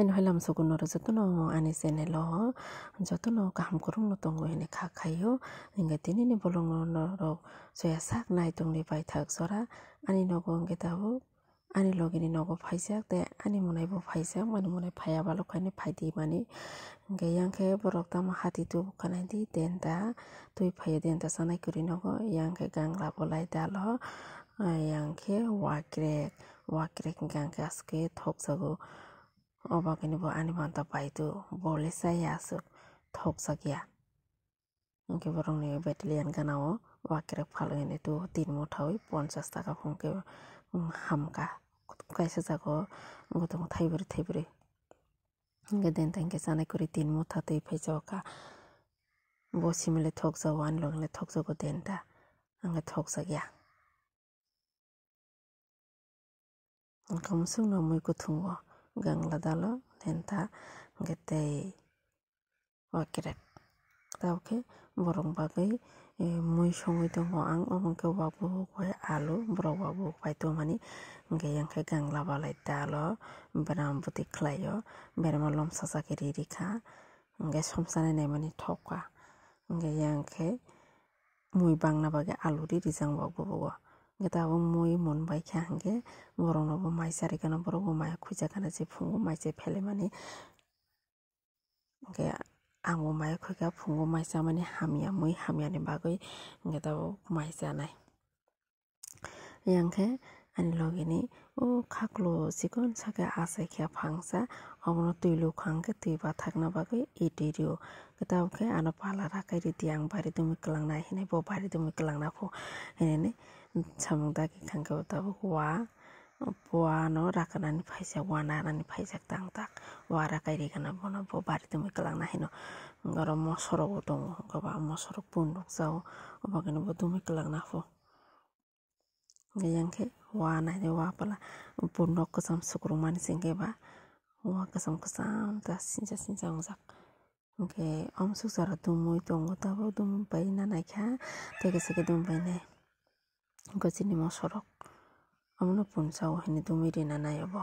hain hoilam sogun ro jotono ani sene lo jotono kaham korong no tongo hine kha khaio inga tini ni bolong no ro soya sak nai tongni bai thak sora ani nogo inga tabo ani logini nogo phaijak te ani monai bo phaijak mani monai phaya balo khaini phaidi mani inga yangke borok tam hati tu kanai di denta tui phaya denta sanai kuri nogo yangke gangla bolai dalo yangke wakrek wakrek gangke aske thok sago অবাগিনী আনিবান পাইতো বলে সাই আসু থক সাকিয়া ইনকে বরং নিয়ে battalion গানাও ওয়াকের ফালো এনে তো তিন মুঠাওই পঞ্চাশ টাকা ফুমকে হামকা কাইসে যাকো গতম থাইবরে থাইবরে ইনকে দেন তাইকে জানাই করে তিন মুঠাতেই ফেজা ওকা বসি মিলে থক যাও আনলো থক যাবো দেনটা আঙ্গে থক সাকিয়া ওখাম সুংনা মুই গুথুঙ্গো గంగలదాలో ఎంత గెత్తాయి వాకిret tabukhe borok bagui mui songui tongo ang obo ke wabu koi alu borok wabu pai tongmani hingkhe eyang gangla balai talo beram buti khlaio berama lomsasa khe riri kha hingkhe ne mani thokua ge yang ke mui bangna bagui alu riri jang bo bobo গেতাবো মুই মন by খেয়ে বরং নবো মাই সারি কেন বরং মায় খুঁজা কেন যে ফুঙ্গু মাইসে ফেলে মানে আঙু মায় খুঁজা ফুঙ্গু মাইসা মানে হামিয়া মুই হামিয়ানি বাকই গেতাবো মাইসা নাই ইয়াংখে আনি লগিনি ও খাকলো চিকন সাকে আসে খেয়া ফাংসা অমন তুইলু খাংকে তুই বা থাকনা বাকে রিও ইটিরিও গেতাবকে আনো পালা রাখাই আং বাড়ি তুমি কেলাং না হিনে বাড়ি তুমি কেলাং না ফো হিনে samungdagi kangkau tabuk wa puwa no rakana ni phaijak wa nara ni phaijak tang tak wa kana rigana na bo bari tumi kelang na hino ngoro mosorok dong goba mosorok punduk sau obagino bo tumi kelang na fo ke wa na de wa pala sukur kesam sukru sing ke ba wa kesam kesam ta sinja sinja ngzak oke om suksara tumui tonggo tabo tumi pai na naikha tege seke tumi pai nai gati ni mosorok amono punsa o hini dumiri na nai obo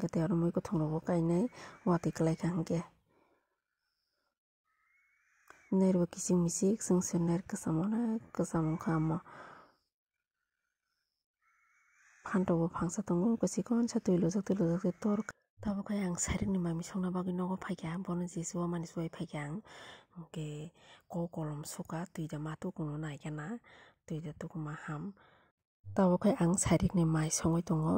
gati aro moi ko thongro kai nai wati klai kang ke nair ba kisi misi sang sen nair ka samona ka samon kha ma phanto bo phangsa tongo kasi kon sa tuilo jak tuilo jak tor tabo kai ang sarik ni mami songna bagi nogo phagyang bono jesu amani suai phagyang hingke ko kolom soka tuida ma tukuno naigana tuida tukuma ham tabok khe ang ni mai songoi tongo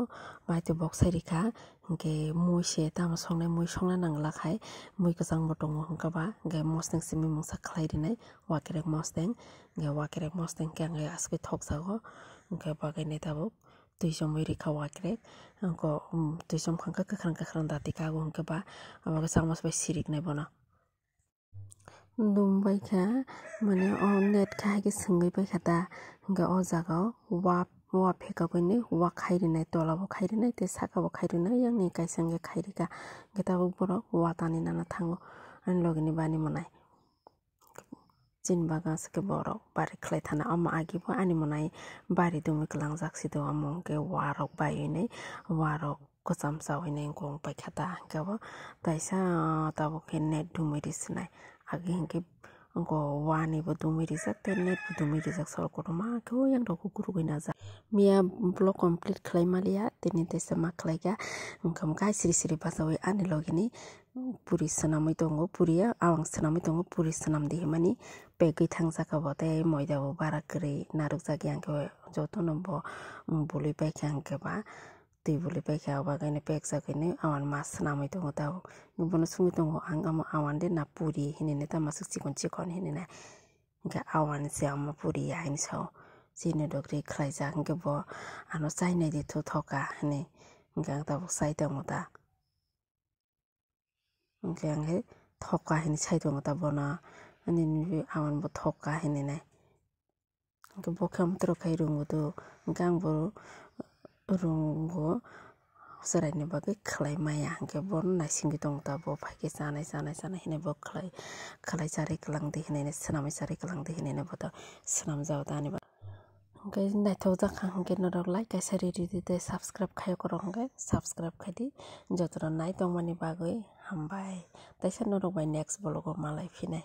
mai tu boksai rika hingke mui se tam songnai mui songna nangla khai mui kwchangbo tongo hingke ba hingke mosteng simi mungsa khlai rinai wakerek mosteng hingke wakerek mosteng khe ang asukgui thokjago hingke bagainai tabok tuichomui rika wakerek angko tuichom wngkha kwkhwrang kwkhwrang datikaago hingke ba abo khe changma bai nai bono. cả, mà dum bai kha mane omlet khai ke sungai bai khata ga o jaga wap wa pheka ko ni wa khai ri nai tola bo khai ri nai te cái bo khai ri nai yang ni kai sange khai ri ka geta bo boro wa tani nana thango an logini bà manai jinba ga sake boro bari khlai thana ama agi bo ani manai bari dumi klang jak si do among ke wa rok bai nei wa rok ko cham sa hoine ngong pai khata ka bo taisa tabo ke net dumi ri này. agen ke n go wani ba du miri z a k te n e ba du miri z a k sol k u r u ma ke o yang doku guru k i na za mia b l o k o m p l i t klai malia te ni te s e m a klai ga ngam kai siri siri p a sa we ani logini puri sanam i tongo puria awang sanam i tongo puri sanam de i mani pe ki t a n g sa ka bote moida bo bara k r i naruk z a k i a n g ke jotono bo m buli pe kyang ke ba tuibule peke au bagane peksa kene awan mas na mai tongo tau ngibono sungi tongo ang ama awan de na puri hini ne ta masuk sikon sikon hini na nga awan se ama puri ya hini sao sini dokri khlai ja nga bo ano sai ne di to thoka hini nga ta bo sai tongo ta nga ang thoka hini sai tongo ta bona ani ni awan bo thoka hini na nga bo kham tro kai rungu do nga bo rungo soraini bagui khlaimaya hingkhe bono naisingui tongtabo phaikhe chanai chanai chanai hinai bo khlai khlai chari klangdi hinaini swnamui chari klangdi hinaini bodo swnamjao tani ba hingkhe naithojakha hingkhe norok like kaisa review dite subscribe khaio korok hingkhe subscribe khaidi jotono naitongmani bagui hambai teisa norok bai next blog o malai phinai